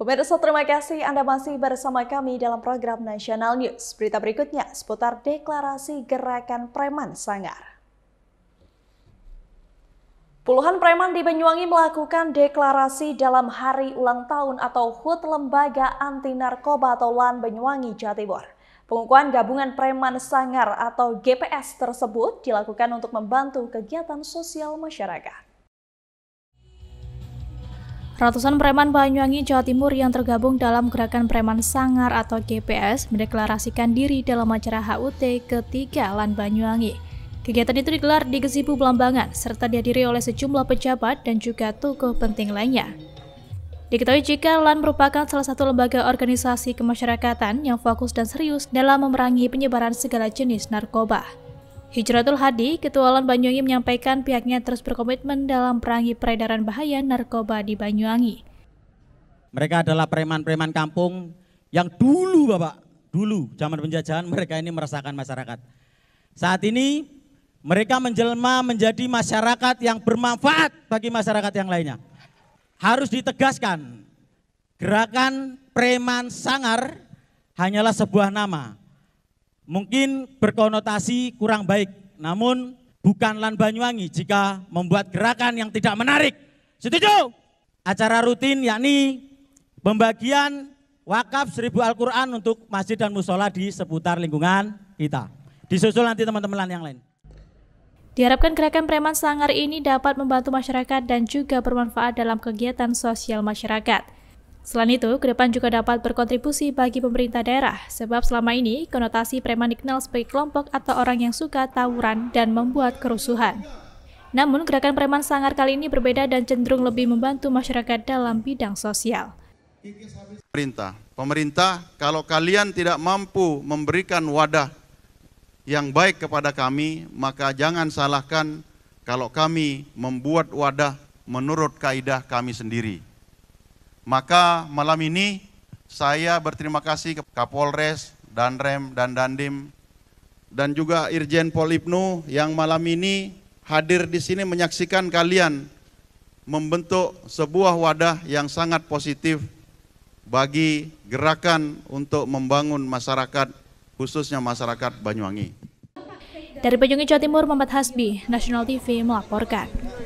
Pemirsa terima kasih Anda masih bersama kami dalam program Nasional News. Berita berikutnya seputar deklarasi gerakan preman Sangar. Puluhan preman di Banyuwangi melakukan deklarasi dalam hari ulang tahun atau HUT Lembaga Anti Narkoba atau LAN Banyuwangi, Jawa Timur. Pengukuhan gabungan preman sangar atau GPS tersebut dilakukan untuk membantu kegiatan sosial masyarakat. Ratusan preman Banyuwangi, Jawa Timur yang tergabung dalam Gerakan Preman Sangar atau GPS mendeklarasikan diri dalam acara HUT ketiga Lan Banyuwangi. Kegiatan itu digelar di Gesibu Belambangan, serta dihadiri oleh sejumlah pejabat dan juga tokoh penting lainnya. Diketahui jika LAN merupakan salah satu lembaga organisasi kemasyarakatan yang fokus dan serius dalam memerangi penyebaran segala jenis narkoba. Hijratul Hadi, Ketua Lan Banyuwangi menyampaikan pihaknya terus berkomitmen dalam perangi peredaran bahaya narkoba di Banyuwangi. Mereka adalah preman-preman kampung yang dulu Bapak, dulu zaman penjajahan mereka ini merasakan masyarakat. Saat ini mereka menjelma menjadi masyarakat yang bermanfaat bagi masyarakat yang lainnya. Harus ditegaskan, gerakan preman sangar hanyalah sebuah nama, mungkin berkonotasi kurang baik, namun bukanlah Banyuwangi jika membuat gerakan yang tidak menarik. Setuju? Acara rutin yakni pembagian wakaf seribu Al-Quran untuk masjid dan musola di seputar lingkungan kita. Disusul nanti teman-teman yang lain. Diharapkan gerakan preman Sangar ini dapat membantu masyarakat dan juga bermanfaat dalam kegiatan sosial masyarakat. Selain itu, ke depan juga dapat berkontribusi bagi pemerintah daerah, sebab selama ini konotasi preman dikenal sebagai kelompok atau orang yang suka tawuran dan membuat kerusuhan. Namun, gerakan preman sangar kali ini berbeda dan cenderung lebih membantu masyarakat dalam bidang sosial. Pemerintah, pemerintah kalau kalian tidak mampu memberikan wadah yang baik kepada kami, maka jangan salahkan kalau kami membuat wadah menurut kaidah kami sendiri. Maka malam ini saya berterima kasih ke Kapolres, Danrem, dan Dandim, dan juga Irjen Pol Ibnu yang malam ini hadir di sini menyaksikan kalian membentuk sebuah wadah yang sangat positif bagi gerakan untuk membangun masyarakat, khususnya masyarakat Banyuwangi. Dari Banyuwangi, Jawa Timur, Muhammad Hasbi, National TV melaporkan.